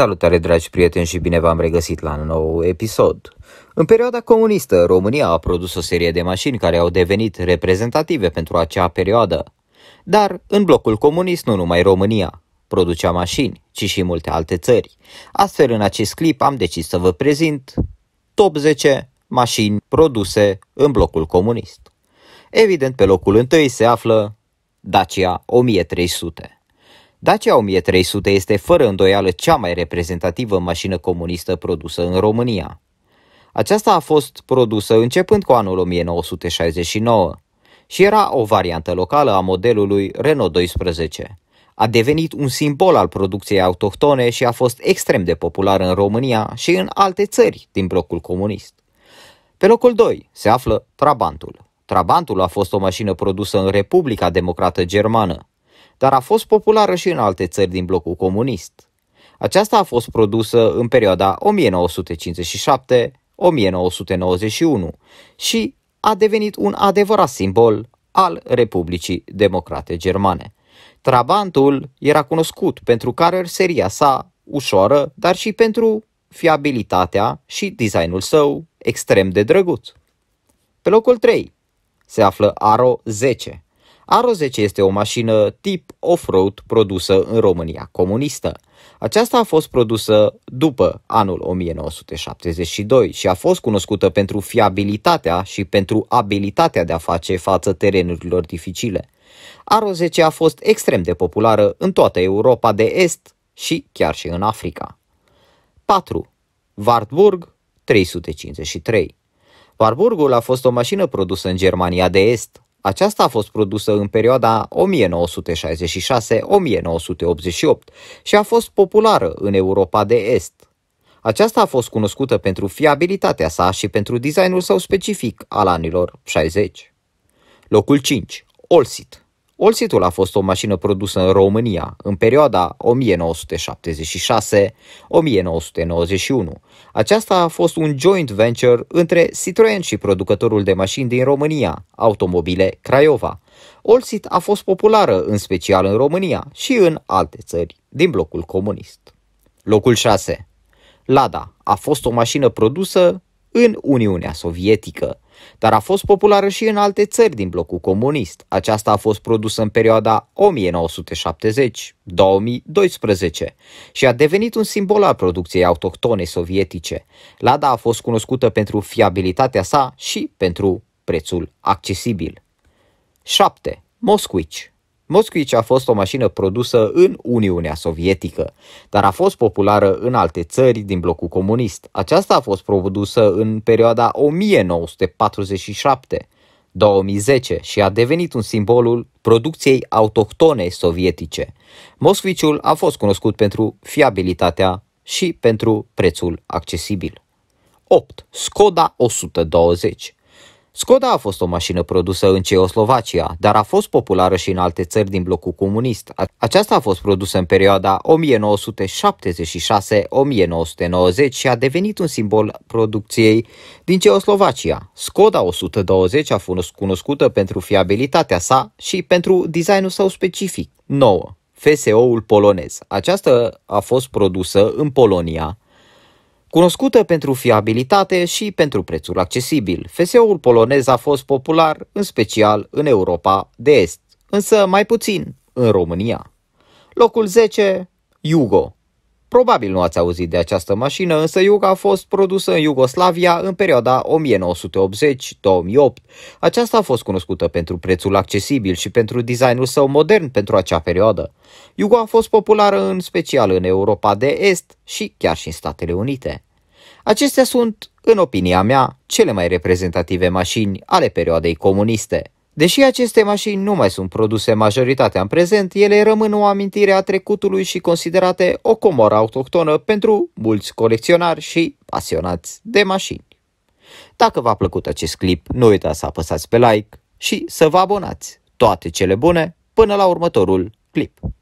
Salutare dragi prieteni și bine v-am regăsit la un nou episod. În perioada comunistă, România a produs o serie de mașini care au devenit reprezentative pentru acea perioadă. Dar în blocul comunist nu numai România producea mașini, ci și multe alte țări. Astfel, în acest clip am decis să vă prezint top 10 mașini produse în blocul comunist. Evident, pe locul întâi se află Dacia 1300. Dacia 1300 este fără îndoială cea mai reprezentativă mașină comunistă produsă în România. Aceasta a fost produsă începând cu anul 1969 și era o variantă locală a modelului Renault 12. A devenit un simbol al producției autohtone și a fost extrem de popular în România și în alte țări din blocul comunist. Pe locul 2 se află Trabantul. Trabantul a fost o mașină produsă în Republica Democrată Germană, dar a fost populară și în alte țări din blocul comunist. Aceasta a fost produsă în perioada 1957-1991 și a devenit un adevărat simbol al Republicii Democrate Germane. Trabantul era cunoscut pentru seria sa ușoară, dar și pentru fiabilitatea și designul său extrem de drăguț. Pe locul 3 se află Aro 10, Aro10 este o mașină tip off-road produsă în România comunistă. Aceasta a fost produsă după anul 1972 și a fost cunoscută pentru fiabilitatea și pentru abilitatea de a face față terenurilor dificile. Aro10 a fost extrem de populară în toată Europa de Est și chiar și în Africa. 4. Wartburg 353 Warburgul a fost o mașină produsă în Germania de Est, aceasta a fost produsă în perioada 1966-1988 și a fost populară în Europa de Est. Aceasta a fost cunoscută pentru fiabilitatea sa și pentru designul său specific al anilor 60. Locul 5. Olsit Olsitul a fost o mașină produsă în România în perioada 1976-1991. Aceasta a fost un joint venture între Citroen și producătorul de mașini din România, Automobile Craiova. Olsit a fost populară în special în România și în alte țări din blocul comunist. Locul 6. Lada a fost o mașină produsă în Uniunea Sovietică dar a fost populară și în alte țări din blocul comunist. Aceasta a fost produsă în perioada 1970-2012 și a devenit un simbol al producției autohtone sovietice. Lada a fost cunoscută pentru fiabilitatea sa și pentru prețul accesibil. 7. Moscuici Moscovici a fost o mașină produsă în Uniunea Sovietică, dar a fost populară în alte țări din blocul comunist. Aceasta a fost produsă în perioada 1947 2010 și a devenit un simbolul producției autohtone sovietice. Moscoviciul a fost cunoscut pentru fiabilitatea și pentru prețul accesibil. 8. Skoda 120 Skoda a fost o mașină produsă în Ceoslovacia, dar a fost populară și în alte țări din blocul comunist. Aceasta a fost produsă în perioada 1976-1990 și a devenit un simbol producției din Ceoslovacia. Skoda 120 a fost cunoscută pentru fiabilitatea sa și pentru designul său specific. 9. FSO-ul polonez. Aceasta a fost produsă în Polonia Cunoscută pentru fiabilitate și pentru prețul accesibil, FSO-ul polonez a fost popular, în special în Europa de Est, însă mai puțin în România. Locul 10, Yugo, Probabil nu ați auzit de această mașină, însă Iuga a fost produsă în Iugoslavia în perioada 1980-2008. Aceasta a fost cunoscută pentru prețul accesibil și pentru designul său modern pentru acea perioadă. Iuga a fost populară în special în Europa de Est și chiar și în Statele Unite. Acestea sunt, în opinia mea, cele mai reprezentative mașini ale perioadei comuniste. Deși aceste mașini nu mai sunt produse majoritatea în prezent, ele rămân o amintire a trecutului și considerate o comoră autohtonă pentru mulți colecționari și pasionați de mașini. Dacă v-a plăcut acest clip, nu uitați să apăsați pe like și să vă abonați. Toate cele bune până la următorul clip.